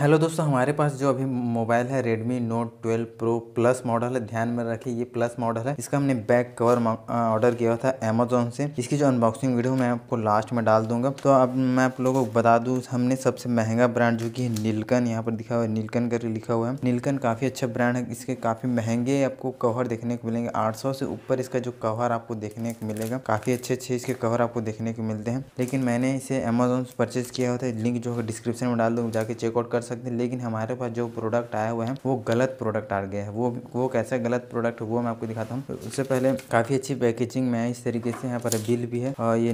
hello दोस्तों हमारे पास जो अभी मोबाइल है Redmi Note 12 Pro plus model है ध्यान में रखिए ये प्लस मॉडल है इसका हमने बैक कवर ऑर्डर किया हुआ था अमेजोन से इसकी जो अनबॉक्सिंग वीडियो मैं आपको लास्ट में डाल दूंगा तो अब मैं आप लोगों को बता दूं हमने सबसे महंगा ब्रांड जो कि है नीलकन यहाँ पर दिखा हुआ है नीलकन करके लिखा हुआ है नीलकन काफ़ी अच्छा ब्रांड है इसके काफ़ी महंगे आपको कवर देखने को मिलेंगे आठ से ऊपर इसका जो कवर आपको देखने को मिलेगा काफ़ी अच्छे अच्छे इसके कवर आपको देखने को मिलते हैं लेकिन मैंने इसे अमेजोन से परचेज किया हुआ था लिंक जो है डिस्क्रिप्शन में डाल दूँ जाके चेकआउट कर सकते हैं लेकिन हमारे पास जो प्रोडक्ट आया हुआ है वो गलत प्रोडक्ट आ गया है वो वो कैसे गलत प्रोडक्ट वो मैं आपको दिखाता हूँ उससे पहले काफ़ी अच्छी पैकेजिंग में है इस तरीके से यहाँ पर बिल भी है और ये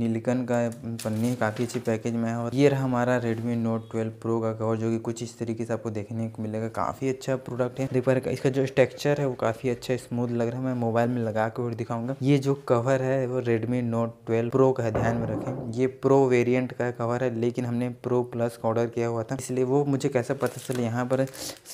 नीलकन का पन्नी है काफ़ी अच्छी पैकेज में है और ये रहा हमारा रेडमी नोट ट्वेल्व प्रो का कवर जो कि कुछ इस तरीके से आपको देखने को मिलेगा काफ़ी अच्छा प्रोडक्ट है रिपेयर का इसका जो स्ट्रक्चर है वो काफ़ी अच्छा स्मूथ लग रहा है मैं मोबाइल में लगा के और दिखाऊंगा ये जो कवर है वो रेडमी नोट ट्वेल्व प्रो का ध्यान में रखें ये प्रो वेरियंट का कवर है लेकिन हमने प्रो प्लस का ऑर्डर किया हुआ था इसलिए वो मुझे कैसे पता चले यहाँ पर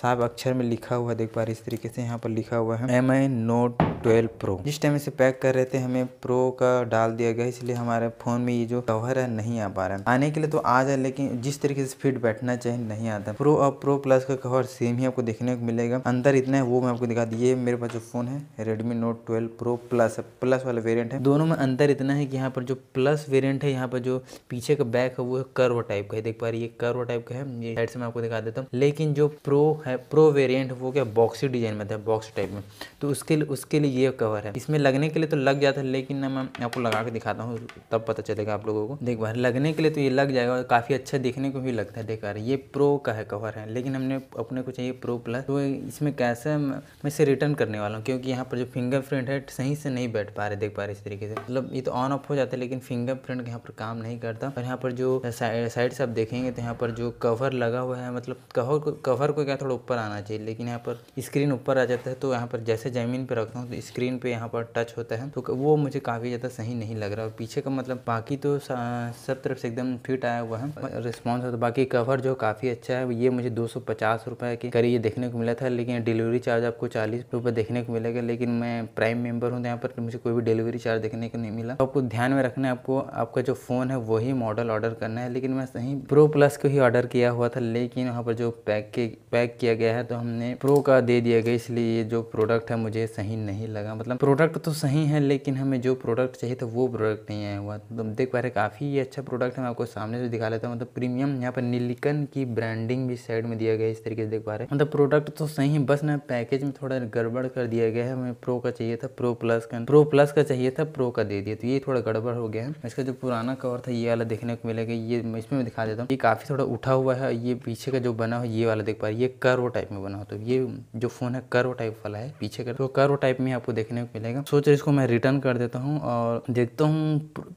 साफ अक्षर में लिखा हुआ देख पा रहे इस तरीके से यहाँ पर लिखा हुआ है M I note twelve Pro जिस टाइम इसे पैक कर रहे थे हमें प्रो का डाल दिया गया इसलिए हमारे फ़ोन में ये जो कवर है नहीं आ पा रहा है आने के लिए तो आ जाए लेकिन जिस तरीके से फिट बैठना चाहिए नहीं आता प्रो और प्रो प्लस का कवर सेम ही आपको देखने को मिलेगा अंदर इतना है वो मैं आपको दिखा दी ये मेरे पास जो फ़ोन है Redmi Note twelve Pro plus plus वाला वेरियंट है दोनों में अंतर इतना है कि यहाँ पर जो प्लस वेरियंट है यहाँ पर जो पीछे का बैक है वो कर्व टाइप का है देख पा रही है कर्व टाइप का है ये साइड से मैं आपको दिखा देता हूँ लेकिन जो प्रो है प्रो वेरियंट वो क्या बॉक्सी डिजाइन में था बॉक्स टाइप में तो उसके लिए उसके लिए ये कवर है इसमें लगने के लिए तो लग जाता है लेकिन ना मैं आपको लगा के दिखाता हूँ तब पता चलेगा आप लोगों को देख भाई लगने के लिए तो ये लग जाएगा और काफ़ी अच्छा देखने को भी लगता है देख बार ये प्रो का है कवर है लेकिन हमने अपने को चाहिए प्रो प्लस तो इसमें कैसे मैं इसे रिटर्न करने वाला हूँ क्योंकि यहाँ पर जो फिंगरप्रिंट है सही से नहीं बैठ पा रहे देख पा रहे इस तरीके से मतलब ये तो ऑन ऑफ हो जाता है लेकिन फिंगरप्रिंट यहाँ पर काम नहीं करता और यहाँ पर जो साइड से आप देखेंगे तो यहाँ पर जो कवर लगा लगा हुआ है मतलब कवर को कवर को क्या थोड़ा ऊपर आना चाहिए लेकिन यहाँ पर स्क्रीन ऊपर आ जाता है तो यहाँ पर जैसे ज़मीन पर रखता हूँ तो स्क्रीन पर यहाँ पर टच होता है तो वो मुझे काफ़ी ज़्यादा सही नहीं लग रहा और पीछे का मतलब बाकी तो सब तरफ से एकदम फिट आया हुआ है रिस्पॉन्स तो बाकी कवर जो काफ़ी अच्छा है ये मुझे दो सौ के करीब देखने को मिला था लेकिन डिलीवरी चार्ज आपको चालीस रुपये देखने को मिलेगा लेकिन मैं प्राइम मेम्बर हूँ तो यहाँ पर मुझे कोई भी डिलीवरी चार्ज देखने को नहीं मिला तो आपको ध्यान में रखना है आपको आपका जो फ़ोन है वही मॉडल ऑर्डर करना है लेकिन मैं सही प्रो प्लस को ही ऑर्डर किया हुआ था लेकिन वहाँ पर जो पैक के पैक किया गया है तो हमने प्रो का दे दिया गया इसलिए ये जो प्रोडक्ट है मुझे सही नहीं लगा मतलब प्रोडक्ट तो सही है लेकिन हमें जो प्रोडक्ट चाहिए था वो प्रोडक्ट नहीं आया हुआ तो देख पा रहे काफ़ी ये अच्छा प्रोडक्ट है मैं आपको सामने से दिखा लेता हूँ मतलब प्रीमियम यहाँ पर निलिकन की ब्रांडिंग भी साइड में दिया गया इस तरीके से देख पा रहे हैं मतलब प्रोडक्ट तो सही है बस ना पैकेज में थोड़ा गड़बड़ कर दिया गया है हमें प्रो का चाहिए था प्रो प्लस का प्रो प्लस का चाहिए था प्रो का दे दिया तो ये थोड़ा गड़बड़ हो गया है इसका जो पुराना कवर था ये वाला देखने को मिलेगा ये इसमें मैं दिखा देता हूँ ये काफ़ी थोड़ा उठा हुआ है ये ये पीछे का जो बना हो ये वाला देख पा रहे ये कर्व टाइप में बना हो तो ये जो फ़ोन है कर्व टाइप वाला है पीछे का तो कर्व टाइप में आपको देखने को मिलेगा सोच रहे इसको मैं रिटर्न कर देता हूँ और देखता हूँ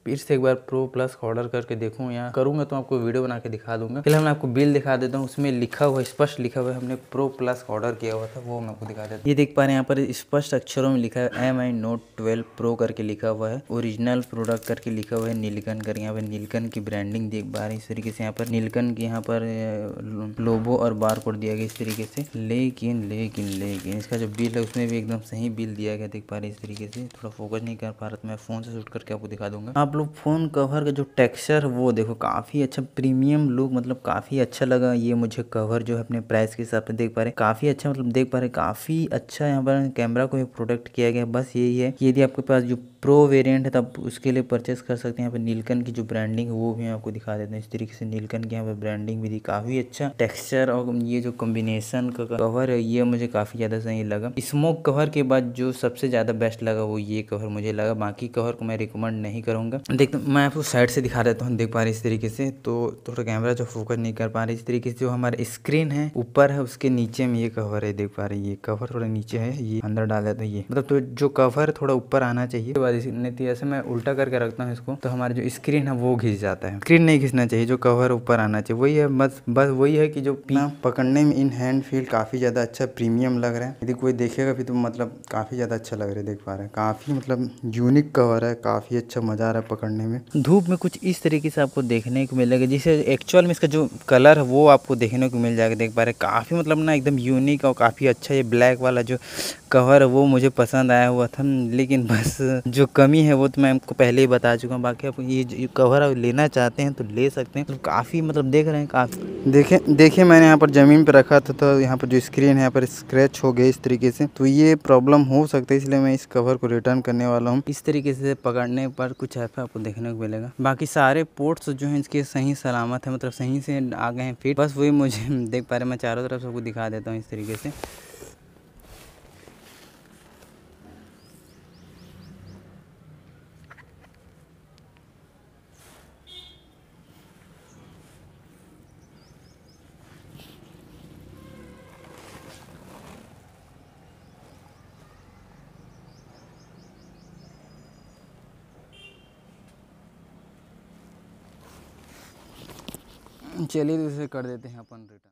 फिर से एक बार प्रो प्लस ऑर्डर करके देखूँ या करूँगा तो आपको वीडियो बना के दिखा दूंगा फिर मैं आपको बिल दिखा देता हूँ उसमें लिखा हुआ स्पष्ट लिखा हुआ हमने प्रो प्लस ऑर्डर किया हुआ था वो मैं आपको दिखा देता हूँ ये देख पा रहे हैं यहाँ पर स्पष्ट अक्षरों में लिखा है M I note twelve pro करके लिखा हुआ है ओरिजिनल प्रोडक्ट करके लिखा हुआ है नीलकन करके यहाँ पर नीलकन की ब्रांडिंग देख पा रहे हैं इस तरीके से यहाँ पर नीलकन की यहाँ पर लोबो और बार कोड दिया गया इस तरीके से लेकिन लेकिन लेकिन इसका जो बिल है उसमें भी एकदम सही बिल दिया गया देख पा रहे इस तरीके से थोड़ा फोकस नहीं कर पा रहा तो मैं फ़ोन से शूट करके आपको दिखा दूंगा आप लोग फ़ोन कवर का जो टेक्सचर वो देखो काफ़ी अच्छा प्रीमियम लुक मतलब काफ़ी अच्छा लगा ये मुझे कवर जो है अपने प्राइस के हिसाब से देख पा रहे काफ़ी अच्छा मतलब देख पा रहे काफ़ी अच्छा यहाँ पर कैमरा को प्रोटेक्ट किया गया बस यही है यदि आपके पास जो प्रो वेरिएंट है तो आप उसके लिए परचेस कर सकते हैं यहाँ पे नीलकन की जो ब्रांडिंग है वो भी आपको दिखा देते हैं इस तरीके से नीलकन की यहाँ पे ब्रांडिंग भी दी काफ़ी अच्छा टेक्सचर और ये जो कॉम्बिनेशन का कवर है ये मुझे काफ़ी ज़्यादा सही लगा स्मोक कवर के बाद जो सबसे ज़्यादा बेस्ट लगा वो ये कवर मुझे लगा बाकी कवर को मैं रिकमेंड नहीं करूंगा देख मैं आपको साइड से दिखा देता हूँ देख पा रहे इस तरीके से तो थोड़ा कैमरा जो फोकस नहीं कर पा रहे इस तरीके से जो हमारा स्क्रीन है ऊपर है उसके नीचे में ये कवर है देख पा रहे ये कवर थोड़ा नीचे है ये अंदर डाल देता है ये मतलब तो जो कवर थोड़ा ऊपर आना चाहिए बाद इसने तीर से मैं उल्टा करके रखता हूँ इसको तो हमारा जो स्क्रीन है वो घिस जाता है स्क्रीन नहीं घिसना चाहिए जो कवर ऊपर आना चाहिए वही है बस बस वही है कि जो पीना पकड़ने में इन हैंड फील काफ़ी ज़्यादा अच्छा प्रीमियम लग रहा है यदि कोई देखेगा भी तो मतलब काफ़ी ज़्यादा अच्छा लग रहा है देख पा रहे हैं काफ़ी मतलब यूनिक कवर है काफ़ी अच्छा मज़ा आ रहा है पकड़ने में धूप में कुछ इस तरीके से आपको देखने को मिलेगा जिसे एक्चुअल में इसका जो कलर है वो आपको देखने को मिल जाएगा देख पा रहे काफ़ी मतलब ना एकदम यूनिक और काफ़ी अच्छा ये ब्लैक वाला जो कवर वो मुझे पसंद आया हुआ था लेकिन बस जो कमी है वो तो मैं आपको पहले ही बता चुका हूँ बाकी आप ये कवर लेना चाहते हैं तो ले सकते हैं तो काफ़ी मतलब देख रहे हैं काफ़ी देखे देखिए मैंने यहाँ पर ज़मीन पर रखा था तो यहाँ पर जो स्क्रीन है यहाँ पर स्क्रैच हो गया इस तरीके से तो ये प्रॉब्लम हो सकता है इसलिए मैं इस कवर को रिटर्न करने वाला हूँ इस तरीके से पकड़ने पर कुछ ऐप आपको देखने को मिलेगा बाकी सारे पोर्ट्स जो हैं इसके सही सलामत है मतलब सही से आ गए हैं फिर बस वही मुझे देख पा रहे मैं चारों तरफ सबको दिखा देता हूँ इस तरीके से चलिए तो इसे कर देते हैं अपन रिटर्न